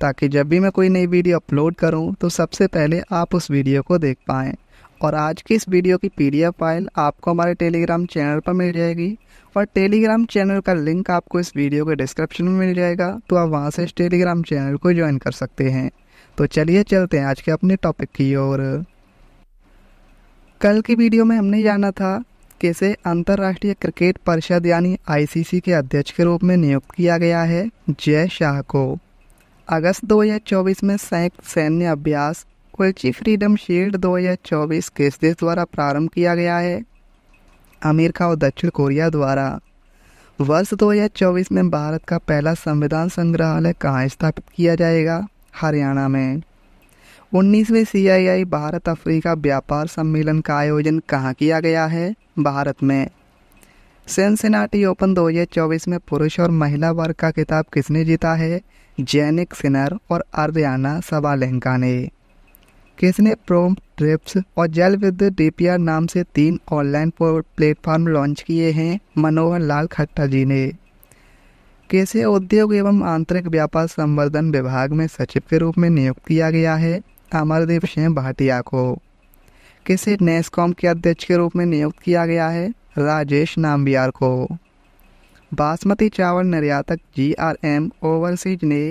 ताकि जब भी मैं कोई नई वीडियो अपलोड करूं तो सबसे पहले आप उस वीडियो को देख पाएँ और आज की इस वीडियो की पी फाइल आपको हमारे टेलीग्राम चैनल पर मिल जाएगी और टेलीग्राम चैनल का लिंक आपको इस वीडियो के डिस्क्रिप्शन में मिल जाएगा तो आप वहाँ से इस टेलीग्राम चैनल को ज्वाइन कर सकते हैं तो चलिए चलते हैं आज के अपने टॉपिक की ओर कल की वीडियो में हमने जाना था कैसे अंतर्राष्ट्रीय क्रिकेट परिषद यानी आईसीसी के अध्यक्ष के रूप में नियुक्त किया गया है जय शाह को अगस्त 2024 में संयुक्त सैन्य अभ्यास कोलची फ्रीडम शील्ड 2024 किस देश द्वारा प्रारंभ किया गया है अमेरिका और दक्षिण कोरिया द्वारा वर्ष 2024 में भारत का पहला संविधान संग्रहालय कहाँ स्थापित किया जाएगा हरियाणा में उन्नीसवें सी भारत अफ्रीका व्यापार सम्मेलन का आयोजन कहाँ किया गया है भारत में सेंसेनाटी ओपन 2024 में पुरुष और महिला वर्ग का किताब किसने जीता है जैनिक सिनर और अर्याना सबालेंका ने किसने प्रोम ट्रिप्स और जेल विद डीपीआर नाम से तीन ऑनलाइन प्लेटफॉर्म लॉन्च किए हैं मनोहर लाल खट्टा जी ने कैसे उद्योग एवं आंतरिक व्यापार संवर्धन विभाग में सचिव के रूप में नियुक्त किया गया है अमरदीप सिंह भाटिया को किसे नेस्कॉम के अध्यक्ष के रूप में नियुक्त किया गया है राजेश नाम्बियार को बासमती चावल निर्यातक जी आर एम ओवरसीज ने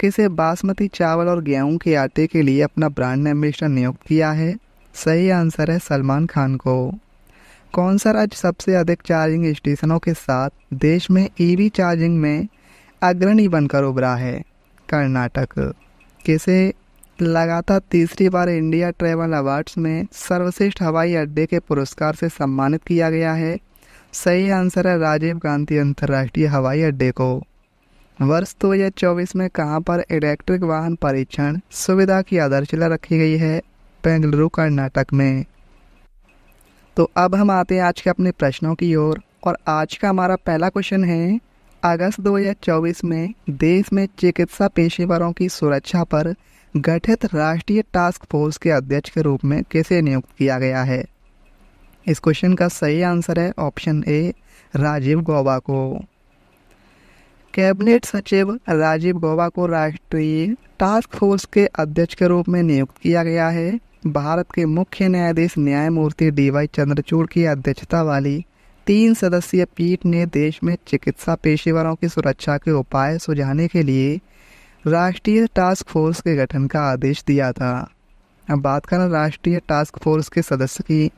किसे बासमती चावल और गेहूं के आटे के लिए अपना ब्रांड एम्बेसडर नियुक्त किया है सही आंसर है सलमान खान को कौन सा राज्य सबसे अधिक चार्जिंग स्टेशनों के साथ देश में ईवी चार्जिंग में अग्रणी बनकर उभरा है कर्नाटक किसे लगातार तीसरी बार इंडिया ट्रेवल अवार्ड्स में सर्वश्रेष्ठ हवाई अड्डे के पुरस्कार से सम्मानित किया गया है सही आंसर है राजीव गांधी अंतर्राष्ट्रीय हवाई अड्डे को वर्ष दो हज़ार चौबीस में कहाँ पर इलेक्ट्रिक वाहन परीक्षण सुविधा की आधारशिला रखी गई है बेंगलुरु कर्नाटक में तो अब हम आते हैं आज के अपने प्रश्नों की ओर और, और आज का हमारा पहला क्वेश्चन है अगस्त 2024 में देश में चिकित्सा पेशेवरों की सुरक्षा पर गठित राष्ट्रीय टास्क फोर्स के अध्यक्ष के रूप में किसे नियुक्त किया गया है इस क्वेश्चन का सही आंसर है ऑप्शन ए राजीव गौबा को कैबिनेट सचिव राजीव गौबा को राष्ट्रीय टास्क फोर्स के अध्यक्ष के रूप में नियुक्त किया गया है भारत के मुख्य न्यायाधीश न्यायमूर्ति डी वाई चंद्रचूड़ की अध्यक्षता वाली तीन सदस्यीय पीठ ने देश में चिकित्सा पेशेवरों की सुरक्षा के उपाय सुझाने के लिए राष्ट्रीय टास्क फोर्स के गठन का आदेश दिया था अब बात करें राष्ट्रीय टास्क फोर्स के सदस्य की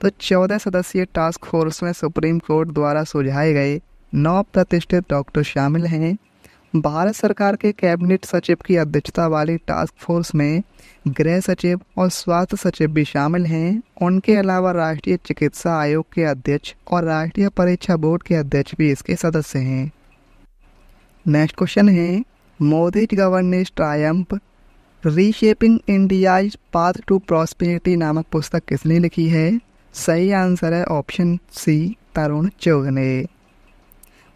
तो चौदह सदस्यीय टास्क फोर्स में सुप्रीम कोर्ट द्वारा सुझाए गए नौ प्रतिष्ठित डॉक्टर शामिल हैं भारत सरकार के कैबिनेट सचिव की अध्यक्षता वाली टास्क फोर्स में गृह सचिव और स्वास्थ्य सचिव भी शामिल हैं उनके अलावा राष्ट्रीय चिकित्सा आयोग के अध्यक्ष और राष्ट्रीय परीक्षा बोर्ड के अध्यक्ष भी इसके सदस्य हैं नेक्स्ट क्वेश्चन है Modi's governance triumph reshaping India's path to prosperity नामक पुस्तक किसने लिखी है सही आंसर है ऑप्शन सी तरुण चुग ने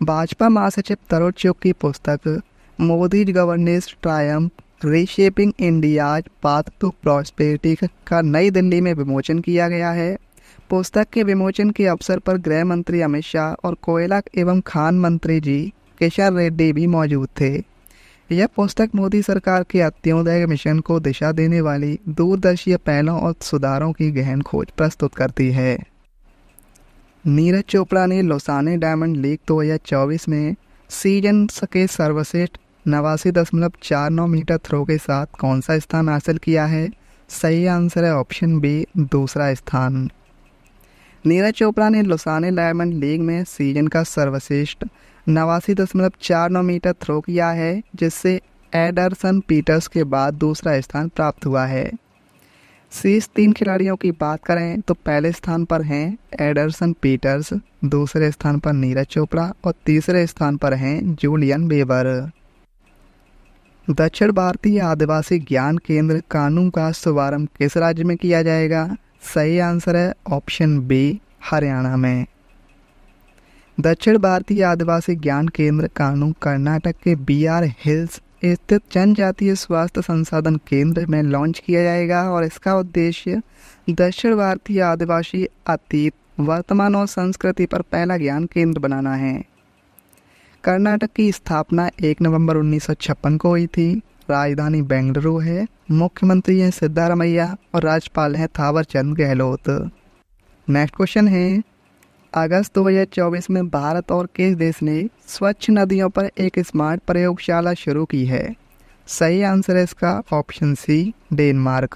भाजपा महासचिव तरुण चुग की पुस्तक Modi governance triumph reshaping India path to prosperity का नई दिल्ली में विमोचन किया गया है पुस्तक के विमोचन के अवसर पर गृह मंत्री अमित शाह और कोयला एवं खान मंत्री जी किशन रेड्डी भी मौजूद थे यह पुस्तक मोदी सरकार के अत्योदय मिशन को दिशा देने वाली दूरदर्शी पहलों और सुधारों की गहन खोज प्रस्तुत करती है नीरज चोपड़ा ने लोसाने डायमंड लीग दो हज़ार चौबीस में सीजन के सर्वश्रेष्ठ नवासी दशमलव चार नौ मीटर थ्रो के साथ कौन सा स्थान हासिल किया है सही आंसर है ऑप्शन बी दूसरा स्थान नीरज चोपड़ा ने लोसाने डायमंड लीग में सीजन का सर्वश्रेष्ठ नवासी दशमलव चार नौ मीटर थ्रो किया है जिससे एडरसन पीटर्स के बाद दूसरा स्थान प्राप्त हुआ है शीर्ष तीन खिलाड़ियों की बात करें तो पहले स्थान पर हैं एडरसन पीटर्स दूसरे स्थान पर नीरज चोपड़ा और तीसरे स्थान पर हैं जूलियन बेबर दक्षिण भारतीय आदिवासी ज्ञान केंद्र कानून का शुभारंभ किस राज्य में किया जाएगा सही आंसर है ऑप्शन बी हरियाणा में दक्षिण भारतीय आदिवासी ज्ञान केंद्र कानू कर्नाटक के बी आर हिल्स स्थित जनजातीय स्वास्थ्य संसाधन केंद्र में लॉन्च किया जाएगा और इसका उद्देश्य दक्षिण भारतीय आदिवासी अतीत वर्तमान और संस्कृति पर पहला ज्ञान केंद्र बनाना है कर्नाटक की स्थापना 1 नवंबर 1956 को हुई थी राजधानी बेंगलुरु है मुख्यमंत्री हैं सिद्धारमैया और राज्यपाल हैं थावरचंद गहलोत नेक्स्ट क्वेश्चन है अगस्त 2024 में भारत और किस देश ने स्वच्छ नदियों पर एक स्मार्ट प्रयोगशाला शुरू की है सही आंसर है इसका ऑप्शन सी डेनमार्क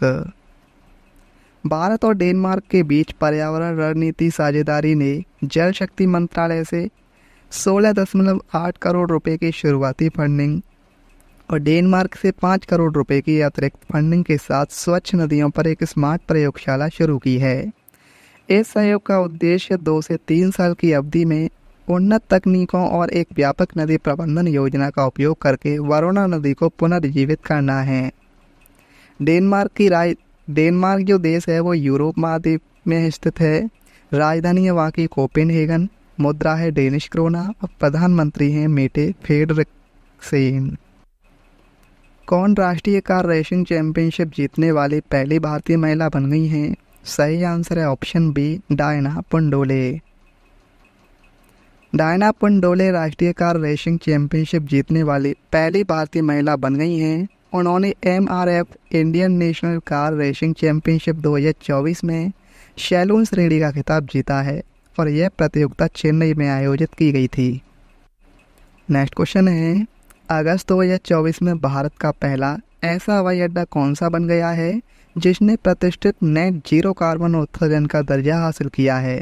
भारत और डेनमार्क के बीच पर्यावरण रणनीति साझेदारी ने जल शक्ति मंत्रालय से 16.8 करोड़ रुपए की शुरुआती फंडिंग और डेनमार्क से 5 करोड़ रुपए की अतिरिक्त फंडिंग के साथ स्वच्छ नदियों पर एक स्मार्ट प्रयोगशाला शुरू की है इस सहयोग का उद्देश्य दो से तीन साल की अवधि में उन्नत तकनीकों और एक व्यापक नदी प्रबंधन योजना का उपयोग करके वरुणा नदी को पुनर्जीवित करना है डेनमार्क की राज डेनमार्क जो देश है वो यूरोप महाद्वीप में स्थित है राजधानी है वहाँ की कोपेनहेगन मुद्रा है डेनिश क्रोना और प्रधानमंत्री हैं मेटे फेडरिक्सेन कौन राष्ट्रीय कार रेसिंग चैंपियनशिप जीतने वाली पहली भारतीय महिला बन गई हैं सही आंसर है option B Diana Pandole Diana Pandole राष्ट्रीय कार रेसिंग चैंपियनशिप जीतने वाली पहली भारतीय महिला बन गई हैं उन्होंने M R F Indian national car racing championship 2024 में शैलून श्रेणी का खिताब जीता है और यह प्रतियोगिता चेन्नई में आयोजित की गई थी नेक्स्ट क्वेश्चन है अगस्त 2024 में भारत का पहला ऐसा हवाई अड्डा कौन सा बन गया है जिसने प्रतिष्ठित नेट जीरो कार्बन उत्सर्जन का दर्जा हासिल किया है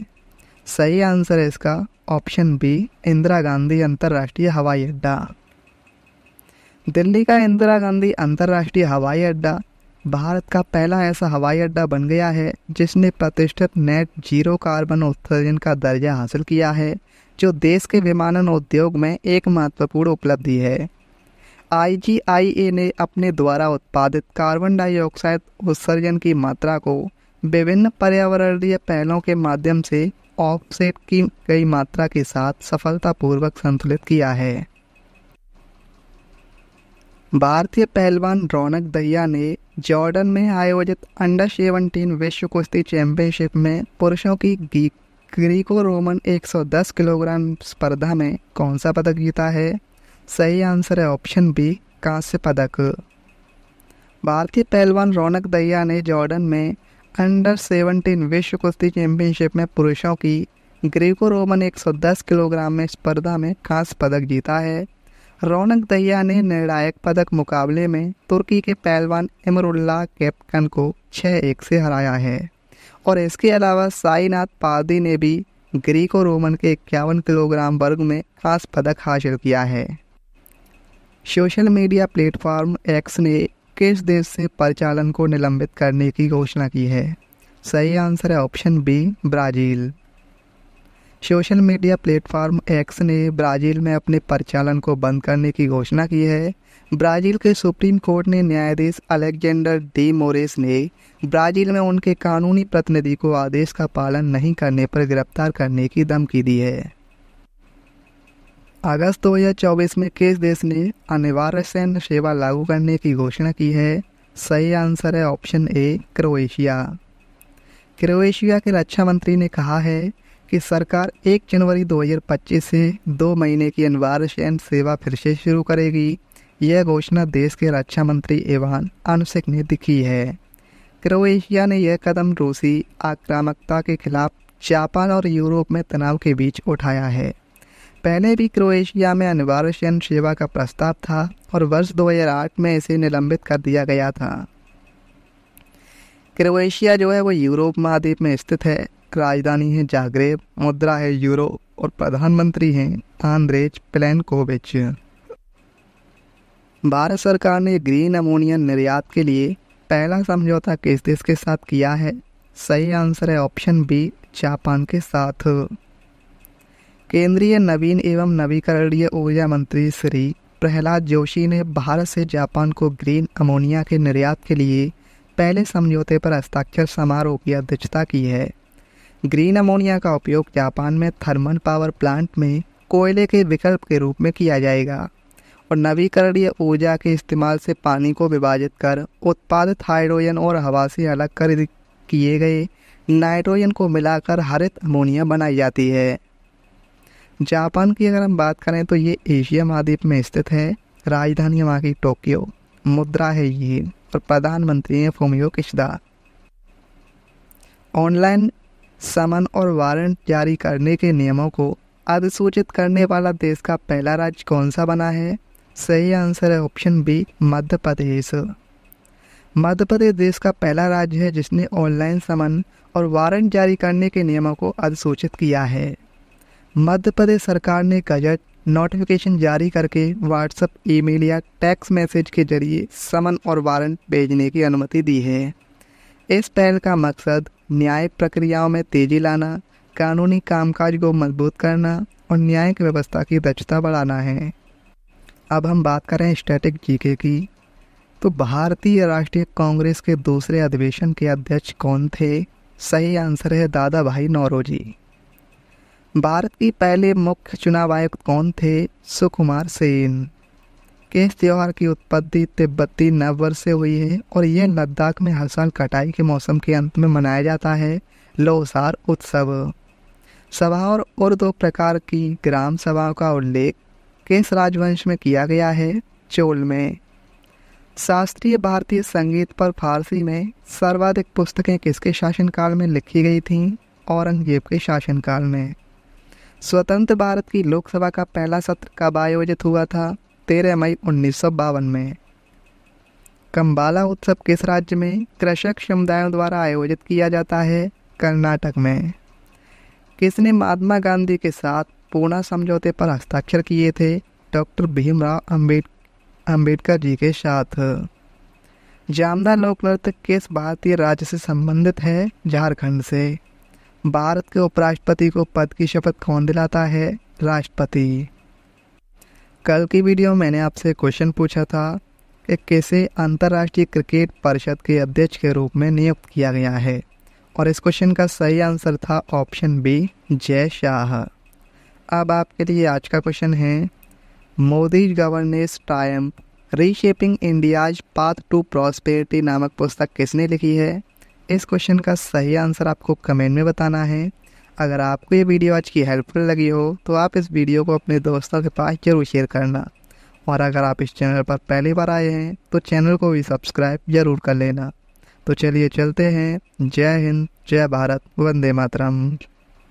सही आंसर है इसका ऑप्शन बी इंदिरा गांधी अंतर्राष्ट्रीय हवाई अड्डा दिल्ली का इंदिरा गांधी अंतर्राष्ट्रीय हवाई अड्डा भारत का पहला ऐसा हवाई अड्डा बन गया है जिसने प्रतिष्ठित नेट जीरो कार्बन उत्सर्जन का दर्जा हासिल किया है जो देश के विमानन उद्योग में एक महत्वपूर्ण उपलब्धि है आई ने अपने द्वारा उत्पादित कार्बन डाइऑक्साइड उत्सर्जन की मात्रा को विभिन्न पर्यावरणीय पहलों के माध्यम से ऑफसेट की गई मात्रा के साथ सफलतापूर्वक संतुलित किया है भारतीय पहलवान रौनक दहिया ने जॉर्डन में आयोजित अंडर सेवनटीन विश्व कुश्ती चैंपियनशिप में पुरुषों की ग्रीको रोमन 110 किलोग्राम स्पर्धा में कौन सा पदक जीता है सही आंसर है ऑप्शन बी कांस्य पदक भारतीय पहलवान रौनक दहिया ने जॉर्डन में अंडर 17 विश्व कुश्ती चैंपियनशिप में पुरुषों की ग्रीको रोमन 110 किलोग्राम में स्पर्धा में कांस्य पदक जीता है रौनक दहिया ने निर्णायक पदक मुकाबले में तुर्की के पहलवान इमरुल्ला कैप्टन को छः एक से हराया है और इसके अलावा साईनाथ पादी ने भी ग्रीको रोमन के इक्यावन किलोग्राम वर्ग में खास पदक हासिल किया है सोशल मीडिया प्लेटफॉर्म एक्स ने किस देश से परिचालन को निलंबित करने की घोषणा की है सही आंसर है option B Brazil social media platform X ने ब्राज़ील में अपने परिचालन को बंद करने की घोषणा की है ब्राज़ील के सुप्रीम कोर्ट ने न्यायाधीश अलेक्जेंडर डी मोरेस ने ब्राज़ील में उनके कानूनी प्रतिनिधि को आदेश का पालन नहीं करने पर गिरफ्तार करने की धमकी दी है अगस्त 2024 में किस देश ने अनिवार्य सैन्य सेवा लागू करने की घोषणा की है सही आंसर है ऑप्शन ए क्रोएशिया क्रोएशिया के रक्षा मंत्री ने कहा है कि सरकार 1 जनवरी 2025 से दो महीने की अनिवार्य सैन्य सेवा फिर से शुरू करेगी यह घोषणा देश के रक्षा मंत्री एवान अनुसिक ने दिखी है क्रोएशिया ने यह कदम रूसी आक्रामकता के खिलाफ जापान और यूरोप में तनाव के बीच उठाया है पहले भी क्रोएशिया में अनिवार्य शयन सेवा का प्रस्ताव था और वर्ष 2008 में इसे निलंबित कर दिया गया था क्रोएशिया जो है वो यूरोप महाद्वीप में स्थित है राजधानी है जागरेब मुद्रा है यूरो और प्रधानमंत्री हैं आंद्रेज कोविच भारत सरकार ने ग्रीन अमोनिया निर्यात के लिए पहला समझौता किस देश के साथ किया है सही आंसर है ऑप्शन बी जापान के साथ केंद्रीय नवीन एवं नवीकरणीय ऊर्जा मंत्री श्री प्रहलाद जोशी ने भारत से जापान को ग्रीन अमोनिया के निर्यात के लिए पहले समझौते पर हस्ताक्षर समारोह की अध्यक्षता की है ग्रीन अमोनिया का उपयोग जापान में थर्मल पावर प्लांट में कोयले के विकल्प के रूप में किया जाएगा और नवीकरणीय ऊर्जा के इस्तेमाल से पानी को विभाजित कर उत्पादित हाइड्रोजन और हवा से अलग कर किए गए नाइट्रोजन को मिलाकर हरित अमोनिया बनाई जाती है जापान की अगर हम बात करें तो ये एशिया महाद्वीप में स्थित है राजधानी वहाँ की टोक्यो मुद्रा है ये और प्रधानमंत्री हैं फोमियो किशदा ऑनलाइन समन और वारंट जारी करने के नियमों को अधिसूचित करने वाला देश का पहला राज्य कौन सा बना है सही आंसर है ऑप्शन बी मध्य प्रदेश मध्य प्रदेश देश का पहला राज्य है जिसने ऑनलाइन समन और वारंट जारी करने के नियमों को अधिसूचित किया है मध्य प्रदेश सरकार ने गजट नोटिफिकेशन जारी करके व्हाट्सएप ईमेल या टैक्स मैसेज के जरिए समन और वारंट भेजने की अनुमति दी है इस पहल का मकसद न्याय प्रक्रियाओं में तेजी लाना कानूनी कामकाज को मजबूत करना और न्यायिक व्यवस्था की दक्षता बढ़ाना है अब हम बात करें स्टैटिक जीके की तो भारतीय राष्ट्रीय कांग्रेस के दूसरे अधिवेशन के अध्यक्ष कौन थे सही आंसर है दादा भाई नौरोजी भारत के पहले मुख्य चुनाव आयुक्त कौन थे सुकुमार सेन केस त्यौहार की उत्पत्ति तिब्बती नव वर्ष से हुई है और यह लद्दाख में हर साल कटाई के मौसम के अंत में मनाया जाता है लोसार उत्सव सभा और दो प्रकार की ग्राम सभाओं का उल्लेख केस राजवंश में किया गया है चोल में शास्त्रीय भारतीय संगीत पर फारसी में सर्वाधिक पुस्तकें किसके शासनकाल में लिखी गई थीं औरंगजेब के शासनकाल में स्वतंत्र भारत की लोकसभा का पहला सत्र कब आयोजित हुआ था तेरह मई उन्नीस में कम्बाला उत्सव किस राज्य में कृषक समुदायों द्वारा आयोजित किया जाता है कर्नाटक में किसने महात्मा गांधी के साथ पूना समझौते पर हस्ताक्षर किए थे डॉक्टर भीमराव अम्बेड अम्बेडकर जी के साथ जामदा लोक नृत्य किस भारतीय राज्य से संबंधित है झारखंड से भारत के उपराष्ट्रपति को पद की शपथ कौन दिलाता है राष्ट्रपति कल की वीडियो में मैंने आपसे क्वेश्चन पूछा था कि कैसे अंतर्राष्ट्रीय क्रिकेट परिषद के अध्यक्ष के रूप में नियुक्त किया गया है और इस क्वेश्चन का सही आंसर था ऑप्शन बी जय शाह अब आपके लिए आज का क्वेश्चन है Modi governance time reshaping India's path to prosperity नामक पुस्तक किसने लिखी है इस क्वेश्चन का सही आंसर आपको कमेंट में बताना है अगर आपको ये वीडियो आज की हेल्पफुल लगी हो तो आप इस वीडियो को अपने दोस्तों के पास जरूर शेयर करना और अगर आप इस चैनल पर पहली बार आए हैं तो चैनल को भी सब्सक्राइब जरूर कर लेना तो चलिए चलते हैं जय हिंद जय भारत वंदे मातरम